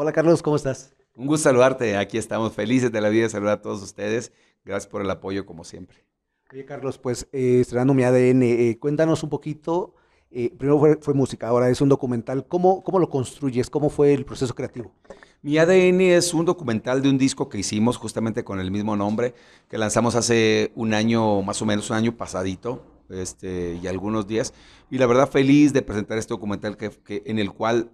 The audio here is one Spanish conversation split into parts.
Hola Carlos, ¿cómo estás? Un gusto saludarte. Aquí estamos felices de la vida saludar a todos ustedes. Gracias por el apoyo como siempre. Oye Carlos, pues eh, estrenando mi ADN, eh, cuéntanos un poquito. Eh, primero fue, música, ahora es un documental. ¿Cómo, ¿Cómo lo construyes? ¿Cómo fue el proceso creativo? Mi ADN es un documental de un disco que hicimos justamente con el mismo nombre, que lanzamos hace un año, más o menos un año pasadito, este, y algunos días. Y la verdad feliz de presentar este documental que en el cual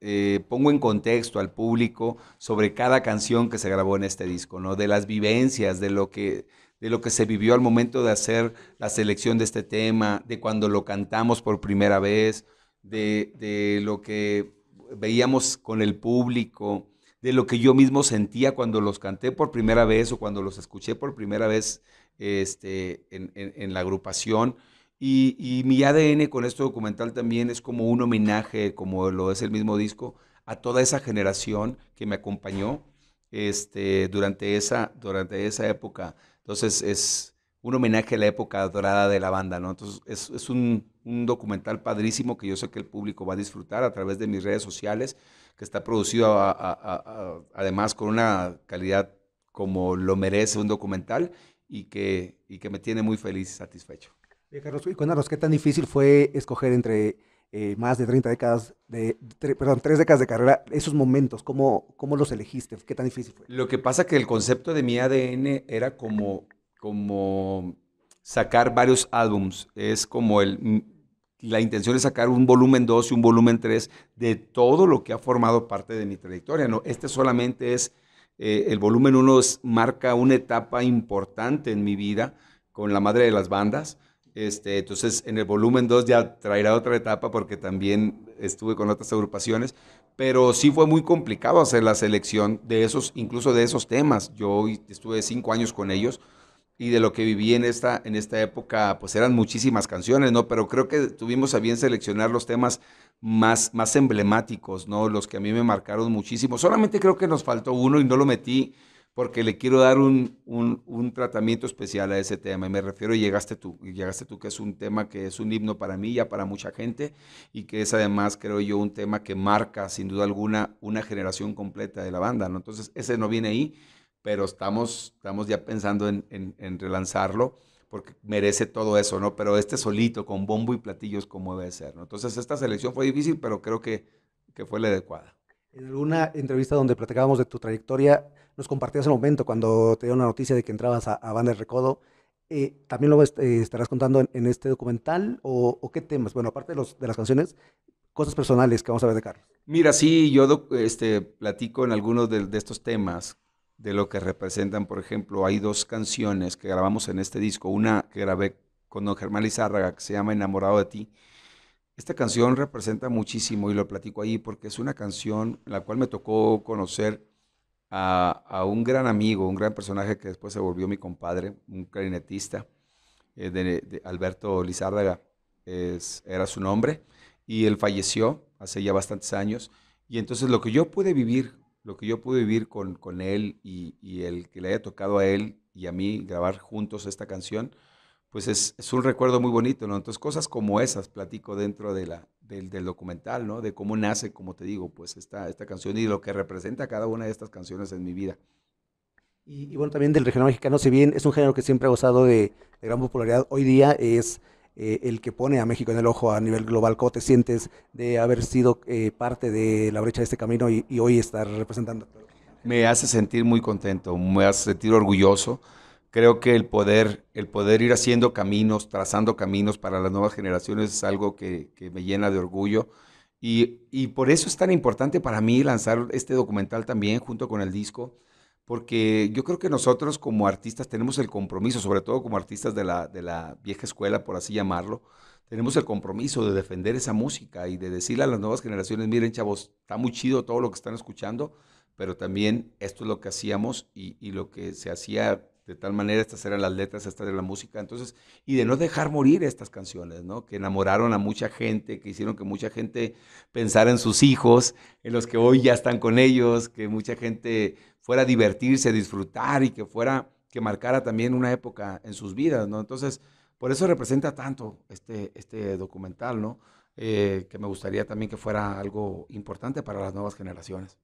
eh, pongo en contexto al público sobre cada canción que se grabó en este disco, ¿no? De las vivencias, de lo que de lo que se vivió al momento de hacer la selección de este tema, de cuando lo cantamos por primera vez, de, lo que veíamos con el público, de lo que yo mismo sentía cuando los canté por primera vez o cuando los escuché por primera vez este, en la agrupación. Y, mi ADN con este documental también es como un homenaje, como lo es el mismo disco, a toda esa generación que me acompañó este, durante, esa, durante esa época. Entonces es un homenaje a la época dorada de la banda, ¿no? Entonces es, es un, un, documental padrísimo que yo sé que el público va a disfrutar a través de mis redes sociales, que está producido además con una calidad como lo merece un documental y que, y que me tiene muy feliz y satisfecho. Carlos, ¿y con qué tan difícil fue escoger entre eh, más de 30 décadas, de, perdón, tres décadas de carrera, esos momentos? ¿cómo, ¿Cómo los elegiste? ¿Qué tan difícil fue? Lo que pasa que el concepto de mi ADN era como, como sacar varios álbums. Es como el... Mm, la intención es sacar un volumen 2 y un volumen 3 de todo lo que ha formado parte de mi trayectoria. No, este solamente es, eh, el volumen 1 marca una etapa importante en mi vida con la madre de las bandas este, entonces, en el volumen 2 ya traerá otra etapa porque también estuve con otras agrupaciones, pero sí fue muy complicado hacer la selección de esos, incluso de esos temas. Yo estuve cinco años con ellos y de lo que viví en esta, en esta época, pues eran muchísimas canciones, ¿no? Pero creo que tuvimos a bien seleccionar los temas más, más emblemáticos, ¿no? Los que a mí me marcaron muchísimo. Solamente creo que nos faltó uno y no lo metí porque le quiero dar un, tratamiento especial a ese tema. Y me refiero, llegaste tú, llegaste tú, que es un tema que es un himno para mí, ya para mucha gente, y que es además, creo yo, un tema que marca, sin duda alguna, una generación completa de la banda. ¿no? Entonces, ese no viene ahí, pero estamos, estamos ya pensando en, relanzarlo porque merece todo eso, ¿no? Pero este solito, con bombo y platillos, como debe ser, ¿no? Entonces, esta selección fue difícil, pero creo que, que fue la adecuada. En alguna entrevista donde platicábamos de tu trayectoria, nos compartías el momento cuando te dio la noticia de que entrabas a, Banda Recodo. Eh, ¿También lo eh, estarás contando en, este documental ¿O, qué temas? Bueno, aparte de, los, de las canciones, cosas personales que vamos a ver de Carlos. Mira, sí, yo este, platico en algunos de, de, estos temas de lo que representan, por ejemplo, hay dos canciones que grabamos en este disco, una que grabé con don Germán Lizárraga que se llama Enamorado de ti esta canción representa muchísimo y lo platico ahí porque es una canción en la cual me tocó conocer a, un gran amigo, un gran personaje que después se volvió mi compadre, un clarinetista, eh, de, Alberto Lizárraga era su nombre, y él falleció hace ya bastantes años. Y entonces lo que yo pude vivir, lo que yo pude vivir con, él y, y el que le haya tocado a él y a mí grabar juntos esta canción, pues es, es, un recuerdo muy bonito, ¿no? Entonces, cosas como esas platico dentro de la, del, del, documental, ¿no? De cómo nace, como te digo, pues esta, esta canción y lo que representa cada una de estas canciones en mi vida. Y, bueno, también del regional mexicano, si bien es un género que siempre ha gozado de, gran popularidad, hoy día es eh, el que pone a México en el ojo a nivel global. ¿Cómo te sientes de haber sido eh, parte de la brecha de este camino y, y hoy estar representando? Me hace sentir muy contento, me hace sentir orgulloso creo que el poder, el poder ir haciendo caminos, trazando caminos para las nuevas generaciones es algo que, que me llena de orgullo. Y, y, por eso es tan importante para mí lanzar este documental también junto con el disco, porque yo creo que nosotros como artistas tenemos el compromiso, sobre todo como artistas de la, de la vieja escuela, por así llamarlo, tenemos el compromiso de defender esa música y de decirle a las nuevas generaciones, miren chavos, está muy chido todo lo que están escuchando, pero también esto es lo que hacíamos y, y lo que se hacía de tal manera estas eran las letras, estas era la música, entonces, y de no dejar morir estas canciones, ¿no? Que enamoraron a mucha gente, que hicieron que mucha gente pensara en sus hijos, en los que hoy ya están con ellos, que mucha gente fuera a divertirse, disfrutar y que fuera, que marcara también una época en sus vidas, ¿no? Entonces, por eso representa tanto este, este documental, ¿no? Eh, que me gustaría también que fuera algo importante para las nuevas generaciones.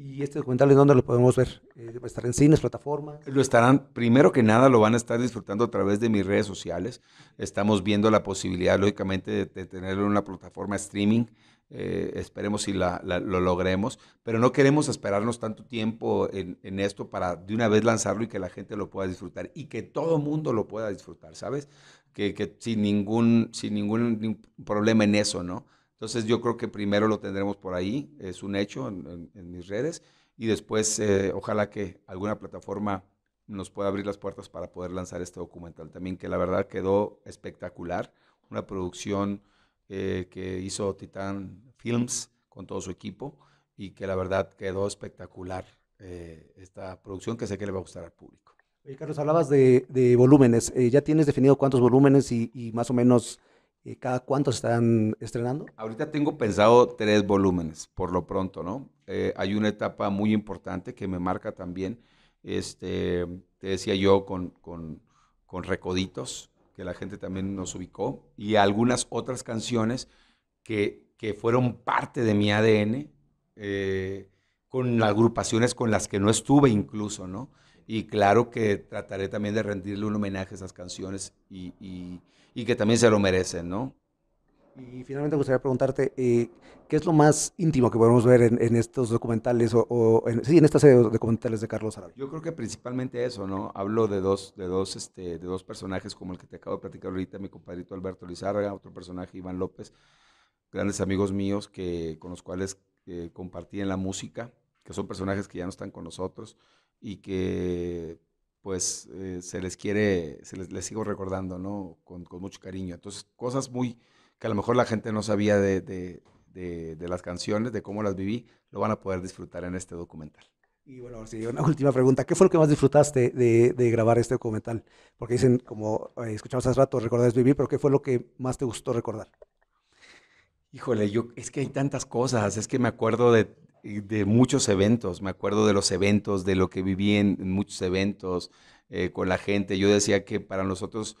¿Y este documental en dónde lo podemos ver? Eh, ¿Va a estar en cines, plataforma? Lo estarán, primero que nada, lo van a estar disfrutando a través de mis redes sociales. Estamos viendo la posibilidad, lógicamente, de, tener una plataforma streaming. Eh, esperemos si la, lo logremos, pero no queremos esperarnos tanto tiempo en, esto para de una vez lanzarlo y que la gente lo pueda disfrutar y que todo mundo lo pueda disfrutar, ¿sabes? Que, que sin, ningún, sin ningún problema en eso, ¿no? Entonces yo creo que primero lo tendremos por ahí, es un hecho en, mis redes, y después eh, ojalá que alguna plataforma nos pueda abrir las puertas para poder lanzar este documental también, que la verdad quedó espectacular, una producción eh, que hizo Titan Films con todo su equipo y que la verdad quedó espectacular eh, esta producción que sé que le va a gustar al público. Carlos, hablabas de, volúmenes, ¿ya tienes definido cuántos volúmenes y, y más o menos ¿Y ¿Cada cuánto están estrenando? Ahorita tengo pensado tres volúmenes, por lo pronto, ¿no? Eh, hay una etapa muy importante que me marca también, este, te decía yo, con, Recoditos, que la gente también nos ubicó, y algunas otras canciones que, fueron parte de mi ADN, eh, con agrupaciones con las que no estuve incluso, ¿no? Y claro que trataré también de rendirle un homenaje a esas canciones y, y, que también se lo merecen, ¿no? Y finalmente me gustaría preguntarte, eh, ¿qué es lo más íntimo que podemos ver en, estos documentales o, en, sí, en esta serie de documentales de Carlos Arabia? Yo creo que principalmente eso, ¿no? Hablo de dos, de dos, este, de dos personajes como el que te acabo de platicar ahorita, mi compadrito Alberto Lizárraga, otro personaje Iván López, grandes amigos míos que, con los cuales eh, compartí en la música, que son personajes que ya no están con nosotros, y que pues eh, se les quiere, se les, les sigo recordando, ¿no? Con, mucho cariño. Entonces, cosas muy que a lo mejor la gente no sabía de, las canciones, de cómo las viví, lo van a poder disfrutar en este documental. Y bueno, sí, una última pregunta. ¿Qué fue lo que más disfrutaste de, grabar este documental? Porque dicen, como eh, escuchamos hace rato, recordar es vivir, pero ¿qué fue lo que más te gustó recordar? Híjole, yo, es que hay tantas cosas. Es que me acuerdo de, de muchos eventos, me acuerdo de los eventos, de lo que viví en, muchos eventos eh, con la gente. Yo decía que para nosotros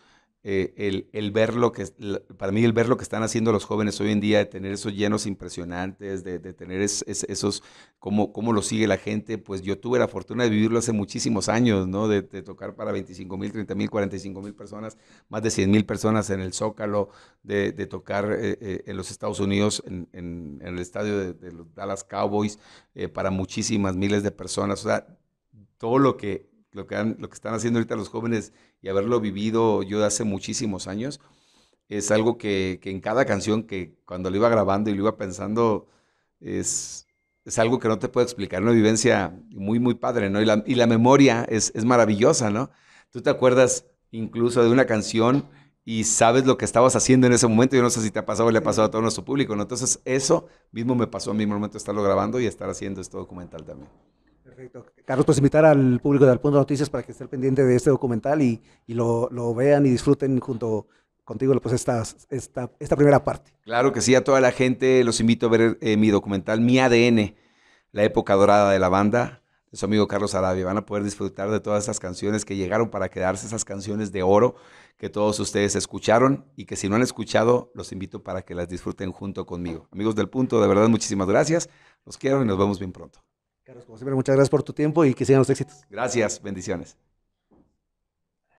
eh, el, ver lo que, para mí el ver lo que están haciendo los jóvenes hoy en día, de tener esos llenos impresionantes, de, tener esos, cómo, cómo lo sigue la gente, pues yo tuve la fortuna de vivirlo hace muchísimos años, ¿no? De, tocar para 25 mil, 30 mil, 45 mil personas, más de 100 mil personas en el Zócalo, de, tocar eh, eh, en los Estados Unidos, en, el estadio de, los Dallas Cowboys, para muchísimas miles de personas, o sea, todo lo que lo que, están haciendo ahorita los jóvenes y haberlo vivido yo de hace muchísimos años, es algo que, en cada canción que cuando lo iba grabando y lo iba pensando, es, es algo que no te puedo explicar, una vivencia muy, muy padre, ¿no? Y la, memoria es, es maravillosa, ¿no? Tú te acuerdas incluso de una canción y sabes lo que estabas haciendo en ese momento. Yo no sé si te ha pasado o le ha pasado a todo nuestro público, ¿no? Entonces, eso mismo me pasó a mí en el momento de estarlo grabando y estar haciendo este documental también. Perfecto. Carlos, pues invitar al público de Al Punto Noticias para que esté pendiente de este documental y, lo, vean y disfruten junto contigo pues esta, esta, esta, primera parte. Claro que sí, a toda la gente los invito a ver eh, mi documental, Mi ADN, la época dorada de la banda, de su amigo Carlos Arabia. Van a poder disfrutar de todas esas canciones que llegaron para quedarse, esas canciones de oro que todos ustedes escucharon y que si no han escuchado, los invito para que las disfruten junto conmigo. Amigos del punto, de verdad, muchísimas gracias. Los quiero y nos vemos bien pronto. Carlos, como siempre, muchas gracias por tu tiempo y que sigan los éxitos. Gracias, bendiciones.